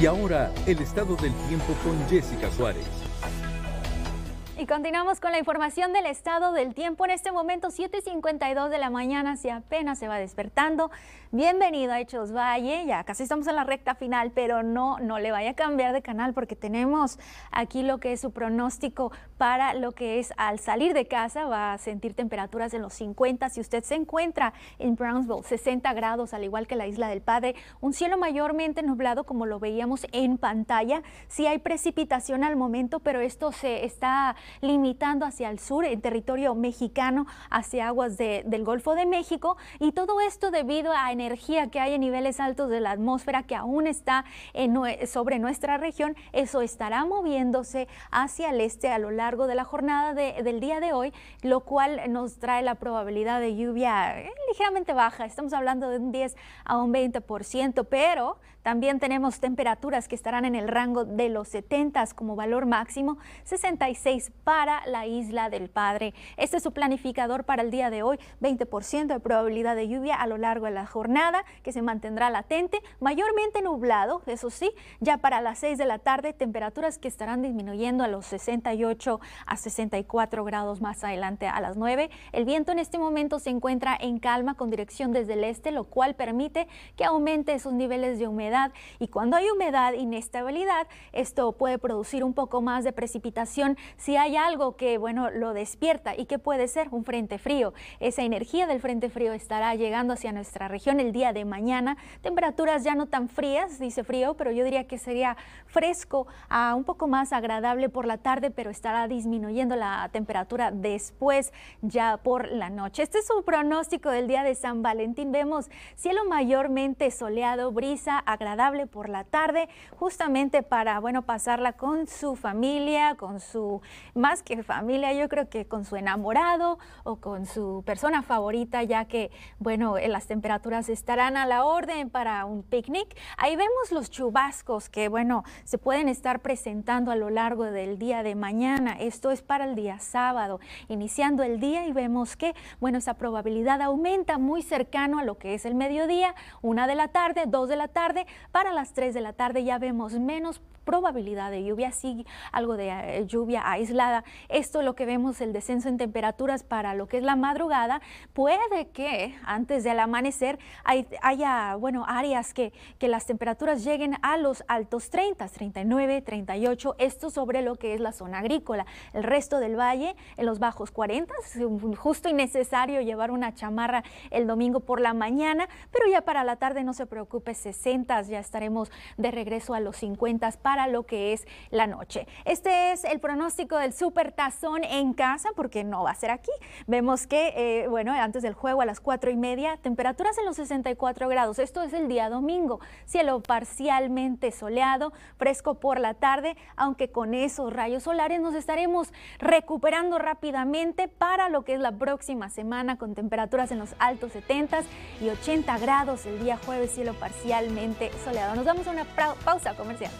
Y ahora, el estado del tiempo con Jessica Suárez. Y continuamos con la información del estado del tiempo. En este momento, y 7.52 de la mañana, si apenas se va despertando. Bienvenido a Hechos Valle. Ya casi estamos en la recta final, pero no, no le vaya a cambiar de canal porque tenemos aquí lo que es su pronóstico para lo que es al salir de casa. Va a sentir temperaturas en los 50. Si usted se encuentra en Brownsville, 60 grados, al igual que la Isla del Padre. Un cielo mayormente nublado, como lo veíamos en pantalla. si hay precipitación al momento, pero esto se está limitando hacia el sur el territorio mexicano, hacia aguas del Golfo de México, y todo esto debido a energía que hay en niveles altos de la atmósfera que aún está sobre nuestra región, eso estará moviéndose hacia el este a lo largo de la jornada del día de hoy, lo cual nos trae la probabilidad de lluvia eh, ligeramente baja, estamos hablando de un 10 a un 20%, pero también tenemos temperaturas que estarán en el rango de los 70 como valor máximo, 66 para la Isla del Padre. Este es su planificador para el día de hoy, 20% de probabilidad de lluvia a lo largo de la jornada, que se mantendrá latente, mayormente nublado, eso sí, ya para las 6 de la tarde, temperaturas que estarán disminuyendo a los 68 a 64 grados más adelante a las 9. El viento en este momento se encuentra en calma con dirección desde el este, lo cual permite que aumente sus niveles de humedad y cuando hay humedad, inestabilidad, esto puede producir un poco más de precipitación si hay algo que, bueno, lo despierta y que puede ser un frente frío. Esa energía del frente frío estará llegando hacia nuestra región el día de mañana. Temperaturas ya no tan frías, dice frío, pero yo diría que sería fresco, a un poco más agradable por la tarde, pero estará disminuyendo la temperatura después ya por la noche. Este es un pronóstico del día de San Valentín. Vemos cielo mayormente soleado, brisa agradable por la tarde, justamente para, bueno, pasarla con su familia, con su que familia, yo creo que con su enamorado o con su persona favorita, ya que, bueno, eh, las temperaturas estarán a la orden para un picnic. Ahí vemos los chubascos que, bueno, se pueden estar presentando a lo largo del día de mañana. Esto es para el día sábado, iniciando el día y vemos que, bueno, esa probabilidad aumenta muy cercano a lo que es el mediodía, una de la tarde, dos de la tarde, para las tres de la tarde ya vemos menos probabilidad de lluvia, sí algo de eh, lluvia aislada. Esto lo que vemos, el descenso en temperaturas para lo que es la madrugada. Puede que antes del amanecer haya, bueno, áreas que, que las temperaturas lleguen a los altos 30, 39, 38, esto sobre lo que es la zona agrícola. El resto del valle en los bajos 40, es justo y necesario llevar una chamarra el domingo por la mañana, pero ya para la tarde no se preocupe, 60 ya estaremos de regreso a los 50 para lo que es la noche. Este es el pronóstico del super tazón en casa, porque no va a ser aquí. Vemos que, eh, bueno, antes del juego a las 4 y media, temperaturas en los 64 grados. Esto es el día domingo. Cielo parcialmente soleado, fresco por la tarde, aunque con esos rayos solares nos estaremos recuperando rápidamente para lo que es la próxima semana con temperaturas en los altos 70 y 80 grados el día jueves, cielo parcialmente soleado. Nos damos una pausa comercial.